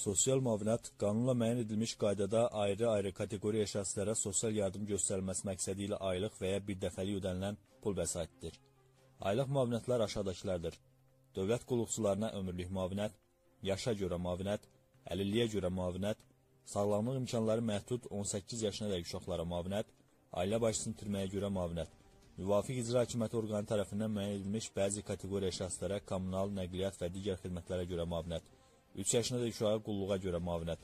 Sosial müavinət qanunla müəyyən edilmiş qaydada ayrı-ayrı kateqoriya şəxslərə sosial yardım göstərilməsi məqsədi ilə aylıq və ya birdəfəlik ödənilən pul vəsaitidir. Aylıq müavinətlər aşağıdakılardır: dövlət qulluqçularına ömürlük müavinət, yaşa görə müavinət, əlilliyə görə müavinət, sağlamlıq imkanları məhdud 18 yaşına dək uşaqlara müavinət, ailə başçısını itirməyə görə müavinət, müvafiq icra hakimiyyəti orqanı tərəfindən müəyyən edilmiş bəzi kateqoriya şəxslərə kommunal, nəqliyyat və digər xidmətlərə görə müavinət, 3 yaşında da uşağa qulluğa görə müavinət.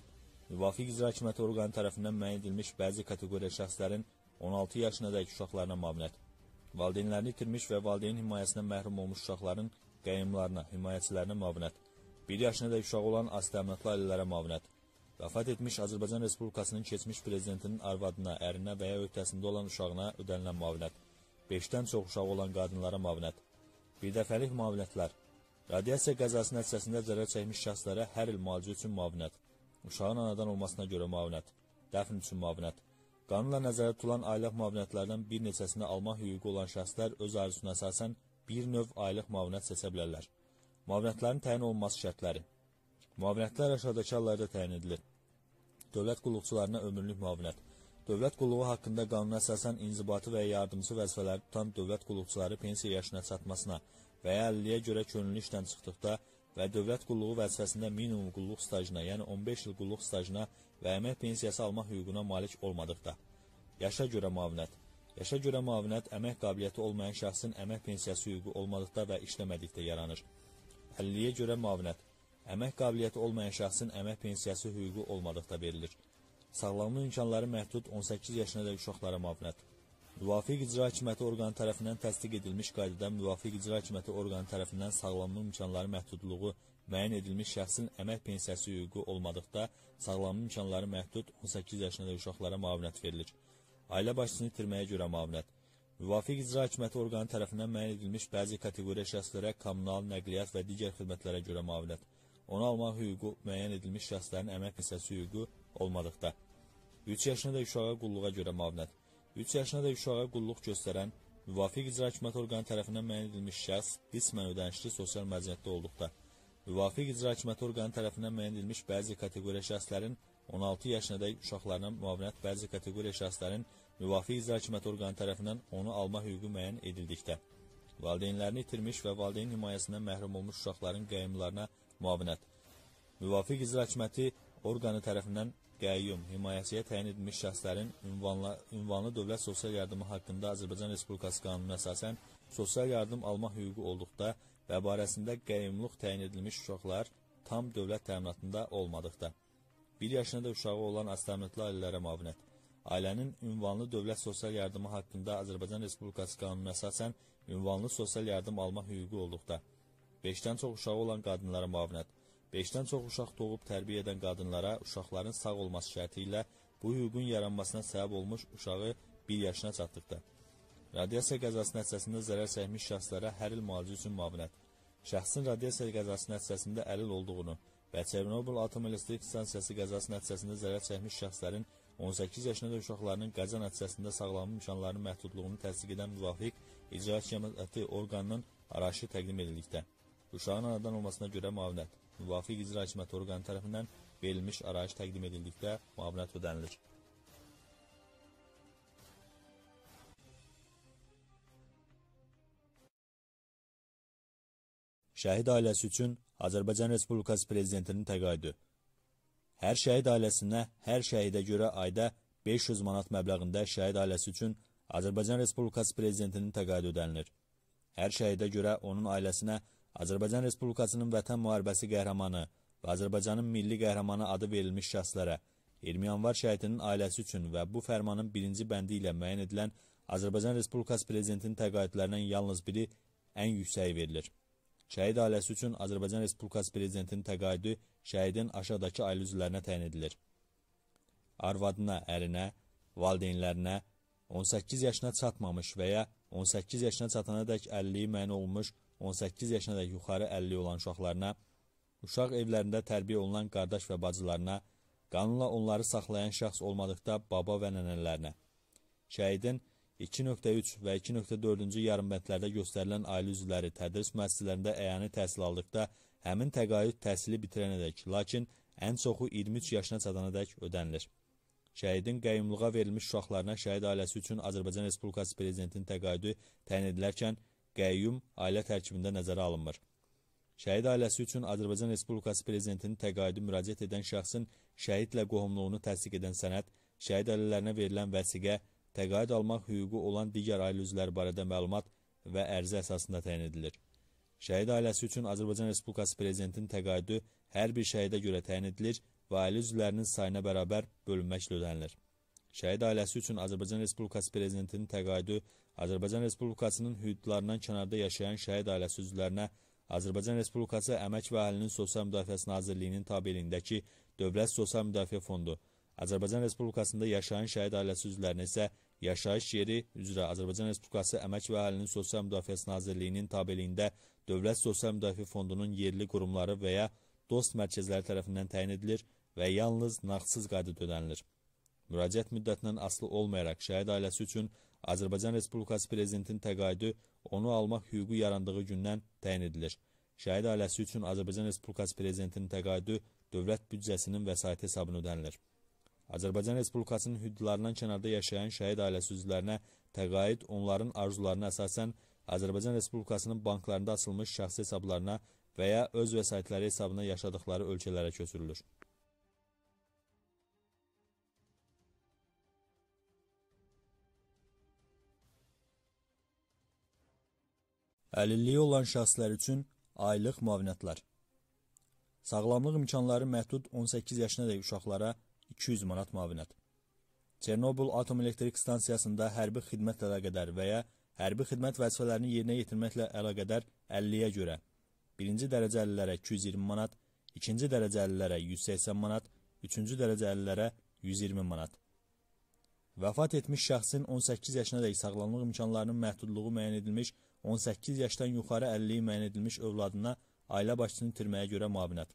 Müvafiq icra hakimiyyəti orqanı tərəfindən müəyyən edilmiş bəzi kateqoriya şəxslərin 16 yaşındakı uşaqlarına müavinət. Valideynlərini itirmiş və valideyn himayəsindən məhrum olmuş uşaqların qəyimlarına, himayəçilərinə müavinət. 1 yaşında da uşağı olan asitəminatlı ailələrə müavinət. Vəfat etmiş Azərbaycan Respublikasının keçmiş prezidentinin arvadına, ərinə və ya öhdəsində olan uşağına ödənilən müavinət. 5-dən çox uşağı olan qadınlara müavinət. Bir dəfəlik müavinətlər Radiasiya qəzası nəticəsində zərər çəkmiş şəxslərə hər il müalicə üçün müavinət, uşağın anadan olmasına görə müavinət, dəfn üçün müavinət, qanunla nəzərdə tutulan aylıq müavinətlərdən bir neçəsini almaq hüququ olan şəxslər öz arzusuna əsasən bir növ aylıq müavinət seçə bilərlər. Müavinətlərin təyin olunması şərtləri Müavinətlər aşağıdakı hallarda təyin edilir. Dövlət qulluqçularına ömürlük müavinət Dövlət qulluğu haqqında qanuna əsasən inzibati və yardımcı vəzifələri tutan dövlət qulluqçuları pensiya yaşına çatmasına, və ya 50-yə görə könüllü işdən çıxdıqda və dövlət qulluğu vəzifəsində minimum qulluq stajına, yəni 15 il qulluq stajına və əmək pensiyası almaq hüququna malik olmadıqda. Yaşa görə müavinət Yaşa görə müavinət əmək qabiliyyəti olmayan şəxsin əmək pensiyası hüququ olmadıqda və işləmədikdə yaranır. 50-yə görə müavinət Əmək qabiliyyəti olmayan şəxsin əmək pensiyası hüququ olmadıqda verilir. Sağlamlıq imkanları məhdud 18 yaşına dək uşaqlara müavinət müvafiq icra hakimiyyəti orqanı tərəfindən təsdiq edilmiş qaydada müvafiq icra hakimiyyəti orqanı tərəfindən sağlamlıq imkanları məhdudluğu müəyyən edilmiş şəxsin əmək pensiyası hüququ olmadıqda sağlamlıq imkanları məhdud 18 yaşında uşaqlara müavinət verilir. Ailə başçısını itirməyə görə müavinət. Müvafiq icra hakimiyyəti orqanı tərəfindən müəyyən edilmiş bəzi kateqoriya şəxslərə kommunal, nəqliyyat və digər xidmətlərə görə müavinət. Onu almaq hüququ müəyyən edilmiş şəxslərin əmək pensiyası hüququ olmadıqda. 3 yaşında uşağa qulluğa görə müavinət. 3 yaşına da uşağa qulluq göstərən müvafiq icra hakimiyyəti orqanı tərəfindən müəyyən edilmiş şəxs qismən ödənişli sosial məziyyətdə olduqda, müvafiq icra hakimiyyəti orqanı tərəfindən müəyyən edilmiş bəzi kateqoriya şəxslərin 16 yaşına dək uşaqlarına müavinət bəzi kateqoriya şəxslərin müvafiq icra hakimiyyəti orqanı tərəfindən onu alma hüququ müəyyən edildikdə, valideynlərini itirmiş və valideyn himayəsindən məhrum olmuş uşaqların qəyimlarına müavinət, müvafiq icra hakimiyyəti orqanı tərəfindən qəyyum, himayəçiyə təyin edilmiş şəxslərin ünvanla, ünvanlı dövlət sosial yardımı haqqında Azərbaycan Respublikası qanununa əsasən sosial yardım alma hüququ olduqda və barəsində qəyyumluq təyin edilmiş uşaqlar tam dövlət təminatında olmadıqda. 1 yaşında uşağı olan əstəminətli ailələrə mavinət. Ailənin ünvanlı dövlət sosial yardımı haqqında Azərbaycan Respublikası qanununa əsasən ünvanlı sosial yardım alma hüququ olduqda. 5-dən çox uşağı olan qadınlara mavinət 5-dən çox uşaq doğub tərbiyə edən qadınlara uşaqların sağ olması şərti ilə bu hüququn yaranmasına səbəb olmuş uşağı 1 yaşına çatdıqda. Radiasiya qəzası nəticəsində zərər çəkmiş şəxslərə hər il müalicə üçün müavinət. Şəxsin radiasiya qəzası nəticəsində əlil olduğunu və Çernobıl Atom Elektrik Stansiyası qəzası nəticəsində zərər çəkmiş şəxslərin 18 yaşına da uşaqlarının qəza nəticəsində sağlamlıq imkanlarının məhdudluğunu təsdiq edən müvafiq icra hakimiyyəti orqanının araşı təqdim edildikdə. Uşağın anadan olmasına görə müavinət müvafiq icraçı orqanı tərəfindən verilmiş arayiş təqdim edildikdə müavinət ödənilir. Şəhid ailəsi üçün Azərbaycan Respublikası Prezidentinin təqaüdü. Hər şəhid ailəsinə, hər şəhidə görə ayda 500 manat məbləğində şəhid ailəsi üçün Azərbaycan Respublikası Prezidentinin təqaüdü ödənilir. Hər şəhidə görə onun ailəsinə Azərbaycan Respublikasının Vətən Müharibəsi qəhrəmanı və Azərbaycanın milli qəhrəmanı adı verilmiş şəxslərə 20 yanvar şəhidinin ailəsi üçün və bu fərmanın birinci bəndi ilə müəyyən edilən Azərbaycan Respublikası Prezidentinin təqaüdlərindən yalnız biri ən yüksəyi verilir. Şəhid ailəsi üçün Azərbaycan Respublikası Prezidentinin təqaüdü şəhidin aşağıdakı ailə üzvlərinə təyin edilir. Arvadına, ərinə, valideynlərinə, 18 yaşına çatmamış və ya 18 yaşına çatana dək əlilliyi müəyyən olunmuş 18 yaşına da yuxarı 50 olan uşaqlarına, uşaq evlərində tərbiyə olunan qardaş və bacılarına, qanunla onları saxlayan şəxs olmadıqda baba və nənələrinə. Şəhidin 2.3 və 2.4-cü yarımbəndlərdə göstərilən ailə üzvləri tədris müəssisələrində əyani təhsil aldıqda həmin təqaüd təhsili bitirənədək, lakin ən çoxu 23 yaşına çatanadək ödənilir. Şəhidin qəyumluğa verilmiş uşaqlarına şəhid ailəsi üçün Azərbaycan Respublikası Prezidentinin təqaüdü təyin edilərkən, qəyyum ailə tərkibində nəzərə alınmır. Şəhid ailəsi üçün Azərbaycan Respublikası Prezidentinin təqaüdü müraciət edən şəxsin şəhidlə qohumluğunu təsdiq edən sənəd, şəhid ailələrinə verilən vəsiqə, təqaüd almaq hüququ olan digər ailə üzvləri barədə məlumat və ərizə əsasında təyin edilir. Şəhid ailəsi üçün Azərbaycan Respublikası Prezidentinin təqaüdü hər bir şəhidə görə təyin edilir və ailə üzvlərinin sayına bərabər bölünməklə ödənilir. Şəhid ailəsi üçün Azərbaycan Respublikası Prezidentinin təqaüdü Azərbaycan Respublikasının hüdudlarından kənarda yaşayan şəhid ailəsi üzvlərinə Azərbaycan Respublikası Əmək və Əhalinin Sosial Müdafiəsi Nazirliyinin tabeliyindəki Dövlət Sosial Müdafiə Fondu, Azərbaycan Respublikasında yaşayan şəhid ailəsi üzvlərinə isə yaşayış yeri üzrə Azərbaycan Respublikası Əmək və Əhalinin Sosial Müdafiəsi Nazirliyinin tabeliyində Dövlət Sosial Müdafiə Fondunun yerli qurumları və ya dost mərkəzləri tərəfindən təyin edilir və yalnız nağdsız qayda ödənilir müraciət müddətindən asılı olmayaraq şəhid ailəsi üçün Azərbaycan Respublikası Prezidentinin təqaüdü onu almaq hüququ yarandığı gündən təyin edilir. Şəhid ailəsi üçün Azərbaycan Respublikası Prezidentinin təqaüdü dövlət büdcəsinin vəsaiti hesabına ödənilir. Azərbaycan Respublikasının hüdudlarından kənarda yaşayan şəhid ailəsi üzvlərinə təqaüd onların arzularına əsasən Azərbaycan Respublikasının banklarında açılmış şəxsi hesablarına və ya öz vəsaitləri hesabına yaşadıkları ölkələrə köçürülür. Əlilliyi olan şəxslər üçün aylıq müavinətlər. Sağlamlıq imkanları məhdud 18 yaşına dək uşaqlara 200 manat müavinət. Çernobıl Atom Elektrik Stansiyasında hərbi xidmət əlaqədar və ya hərbi xidmət vəzifələrini yerinə yetirməklə əlaqədar 50-yə görə 1-ci dərəcəlilərə 220 manat, 2-ci dərəcəlilərə 180 manat, 3-cü dərəcəlilərə 120 manat. Vəfat etmiş şəxsin 18 yaşına dək sağlamlıq imkanlarının məhdudluğu müəyyən edilmiş 18 yaşdan yuxarı 50 müəyyən edilmiş övladına ailə başçısını itirməyə görə müavinət.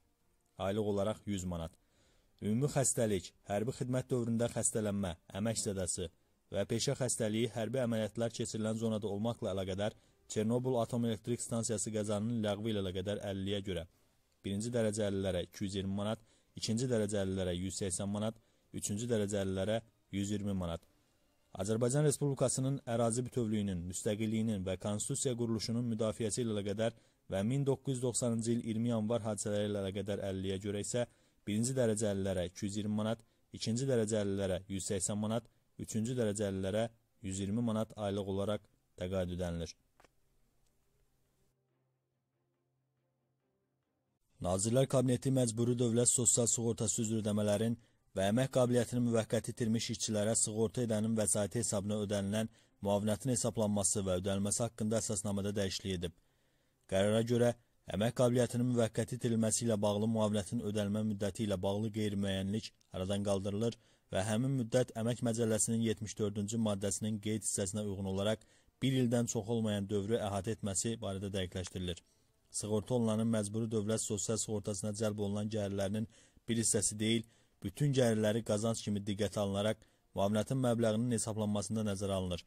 Aylıq olaraq 100 manat. Ümumi xəstəlik, hərbi xidmət dövründə xəstələnmə, əmək zədəsi və peşə xəstəliyi hərbi əməliyyatlar keçirilən zonada olmaqla əlaqədar Çernobıl Atom Elektrik Stansiyası qəzanının ləğvi ilə əlaqədar 50-yə görə 1-ci dərəcəlilərə 220 manat, 2-ci dərəcəlilərə 180 manat, 3-cü dərəcəlilərə 120 manat. Azərbaycan Respublikasının ərazi bütövlüyünün, müstəqilliyinin və konstitusiya quruluşunun müdafiəsi ilə əlaqədar və 1990-cı il 20 yanvar hadisələri ilə əlaqədar 50-yə görə isə 1-ci dərəcəlilərə 220 manat, 2-ci dərəcəlilərə 180 manat, 3-cü dərəcəlilərə 120 manat aylıq olaraq təqaüd edənilir. Nazirlər Kabineti məcburi dövlət sosial sığortası üzrə ödəmələrin və əmək qabiliyyətini müvəqqəti itirmiş işçilərə sığorta edənin vəsaiti hesabına ödənilən müavinətin hesablanması və ödənilməsi haqqında əsasnamədə dəyişiklik edib. Qərara görə, əmək qabiliyyətinin müvəqqəti itirilməsi ilə bağlı müavinətin ödənilmə müddəti ilə bağlı qeyri-müəyyənlik aradan qaldırılır və həmin müddət Əmək Məcəlləsinin 74-cü maddəsinin qeyd hissəsinə uyğun olaraq bir ildən çox olmayan dövrü əhatə etməsi barədə dəqiqləşdirilir. Sığorta olunanın məcburi dövlət sosial sığortasına cəlb olunan gəlirlərinin bir hissəsi deyil, bütün gəlirləri qazanc kimi diqqətə alınaraq müamilətin məbləğinin hesablanmasında nəzərə alınır.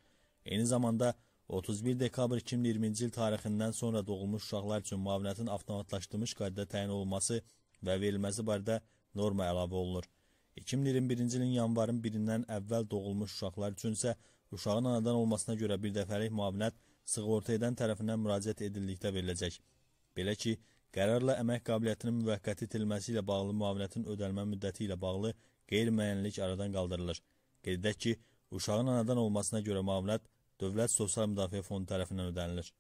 Eyni zamanda 31 dekabr 2020-ci il tarixindən sonra doğulmuş uşaqlar üçün müavinətin avtomatlaşdırılmış qaydada təyin olunması və verilməsi barədə norma əlavə olunur. 2021-ci ilin yanvarın 1-dən əvvəl doğulmuş uşaqlar üçün isə uşağın anadan olmasına görə birdəfəlik müavinət sığorta edən tərəfindən müraciət edildikdə veriləcək. Belə ki, Qərarla əmək qabiliyyətinin müvəqqəti itilməsi ilə bağlı müavinətin ödənilmə müddəti ilə bağlı qeyri-müəyyənlik aradan qaldırılır. Qeyd edək ki, uşağın anadan olmasına görə müavinət Dövlət Sosial Müdafiə Fondu tərəfindən ödənilir.